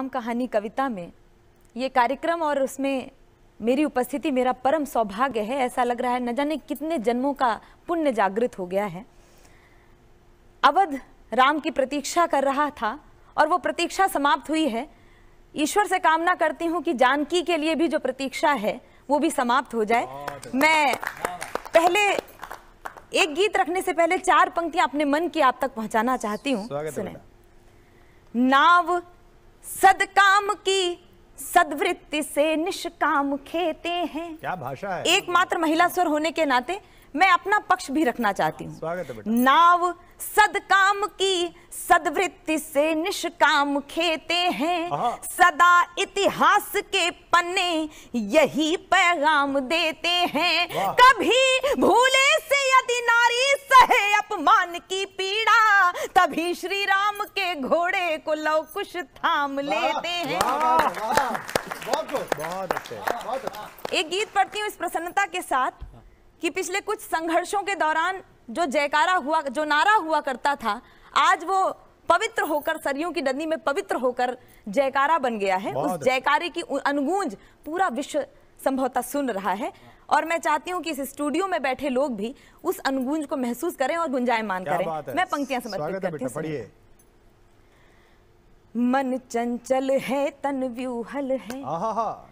हम कहानी कविता में ये कार्यक्रम और उसमें मेरी उपस्थिति मेरा परम सौभाग्य है ऐसा लग रहा है न जाने कितने जन्मों का पुण्य जागृत हो गया है अवध राम की प्रतीक्षा कर रहा था और वो प्रतीक्षा समाप्त हुई है ईश्वर से कामना करती हूँ कि जानकी के लिए भी जो प्रतीक्षा है वो भी समाप्त हो जाए मैं पहले एक गीत रखने से पहले चार पंक्तियां अपने मन की आप तक पहुंचाना चाहती हूँ सुने नाव सदकाम की सदवृत्ति से निष्काम खेते हैं क्या भाषा है एकमात्र महिला स्वर होने के नाते मैं अपना पक्ष भी रखना चाहती हूँ नाव सदकाम की सदवृत्ति से निष्काम खेते हैं सदा इतिहास के पन्ने यही पैगाम देते हैं कभी भूले यदि नारी सहे अपमान की पीड़ा तभी श्री राम के घोड़े को लव कुश थाम लेते हैं एक गीत पढ़ती हूँ इस प्रसन्नता के साथ कि पिछले कुछ संघर्षों के दौरान जो जयकारा हुआ जो नारा हुआ करता था आज वो पवित्र होकर सरयू की नदी में पवित्र होकर जयकारा बन गया है उस जयकारे की अनुगूंज पूरा विश्व संभवतः सुन रहा है और मैं चाहती हूँ कि इस स्टूडियो में बैठे लोग भी उस अनगूंज को महसूस करें और गुंजायमान करें मैं पंक्तियां समर्पित करती हूँ मन चंचल है तन व्यूहल है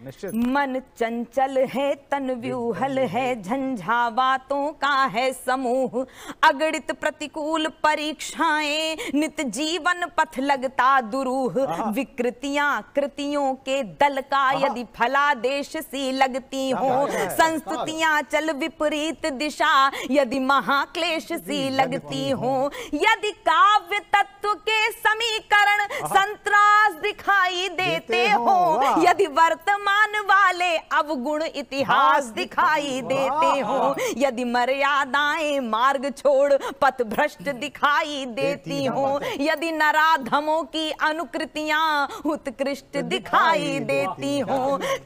निश्चित मन चंचल है तन व्यूहल है झंझावातों का है समूह अगणित प्रतिकूल परीक्षाएं नित जीवन पथ लगता दुरूह विकृतियां कृतियों के दल का यदि फलादेश सी लगती हो संस्कृतियां चल विपरीत दिशा यदि महाक्लेश सी लगती हो यदि काव्य तत्व के समीकरण संतरास दिखाई देते हो यदि वर्तमान वाले अवगुण इतिहास दिखाई देते हो यदि मर्यादाएं मार्ग छोड़ पथ भ्रष्ट दिखाई देती हो यदि नराधमों की अनुकृतियां उत्कृष्ट दिखाई देती हो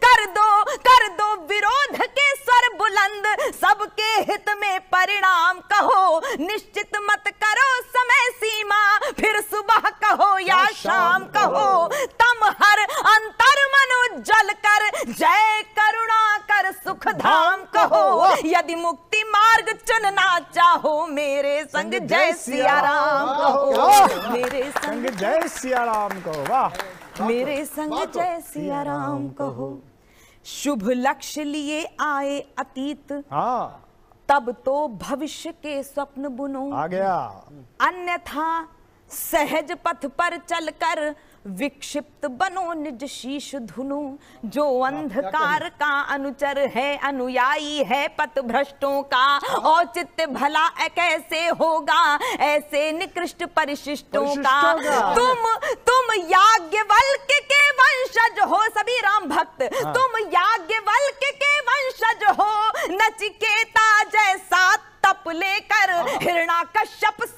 कर दो कर दो विरोध के स्वर बुलंद सबके हित में परिणाम कहो निश्चित मत करो समय संग जय सियाराम राम कहो मेरे संग जय सियाराम राम कहो वाह मेरे संग जय सियाराम तो- तो राम कहो शुभ लक्ष्य लिए आए अतीत हाँ तब तो भविष्य के स्वप्न बुनो आ गया अन्यथा सहज पथ पर चलकर विक्षिप्त बनो निज शीश धुनु जो अंधकार का अनुचर है अनुयायी है पत भ्रष्टों का हाँ। औचित्य भला कैसे होगा ऐसे निकृष्ट परिशिष्टों का तुम तुम याज्ञवल्क्य के वंशज हो सभी राम भक्त हाँ। तुम या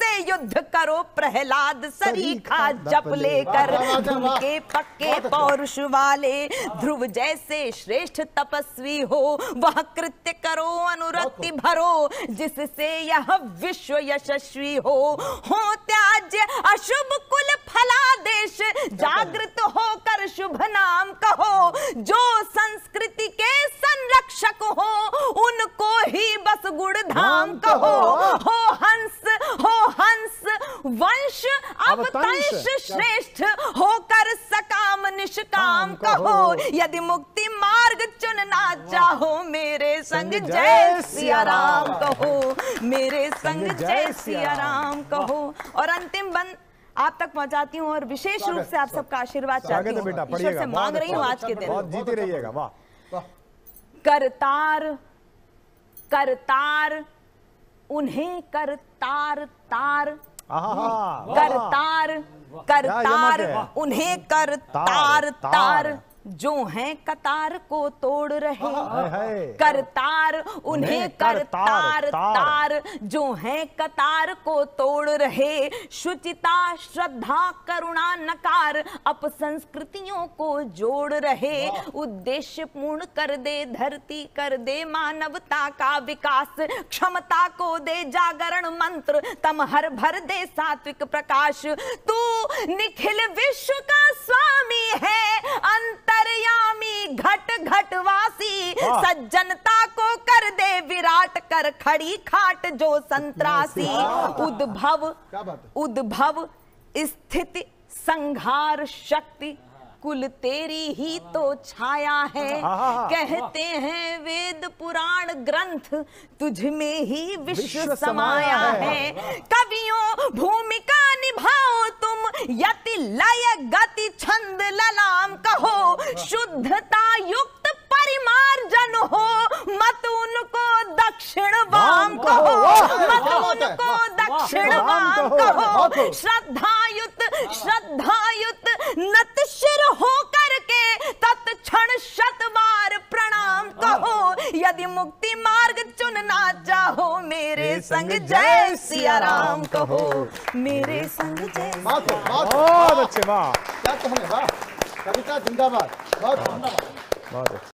से युद्ध करो प्रहलाद सरीखा जप लेकर के पक्के अच्छा। पौरुष वाले ध्रुव जैसे श्रेष्ठ तपस्वी हो वह कृत्य करो अनुरक्ति भरो जिससे यह विश्व यशस्वी हो हो त्याज अशुभ कुल फला देश जागृत होकर शुभ नाम कहो जो राम कहो यदि मुक्ति मार्ग चुनना चाहो मेरे संग जय सिया राम कहो मेरे संग जय सिया राम कहो और अंतिम बंद आप तक पहुंचाती हूं और विशेष रूप से आप सबका आशीर्वाद चाहती हूं ईश्वर से मांग रही हूँ अच्छा, आज के दिन जीते रहिएगा अच्छा। वाह करतार करतार उन्हें करतार तार हम्म। करतार करतार उन्हें करतार तार, तार, तार जो हैं कतार को तोड़ रहे हाँ, हाँ, हाँ, करतार उन्हें करतार तार जो हैं कतार को तोड़ रहे शुचिता श्रद्धा करुणा नकार अप संस्कृतियों को जोड़ रहे उद्देश्य पूर्ण कर दे धरती कर दे मानवता का विकास क्षमता को दे जागरण मंत्र तम हर भर दे सात्विक प्रकाश तू निखिल विश्व का स्वामी है अंत घट घटवासी हाँ। सज्जनता को कर दे विराट कर खड़ी खाट जो संतरासी हाँ। उद्भव उद्भव स्थिति संघार शक्ति कुल तेरी ही तो छाया है हाँ, कहते हैं वेद पुराण ग्रंथ तुझ में ही विश्व समाया है कवियों भूमिका निभाओ तुम यति लय गति छंद श्रद्धायुत श्रद्धायुत नत शिर होकर के तत्क्षण शतवार प्रणाम हाँ। कहो यदि मुक्ति मार्ग चुनना चाहो मेरे संग जय सिया राम कहो मेरे संग जय बहुत अच्छे वाह क्या कहने वाह कविता जिंदाबाद बहुत हाँ। बहुत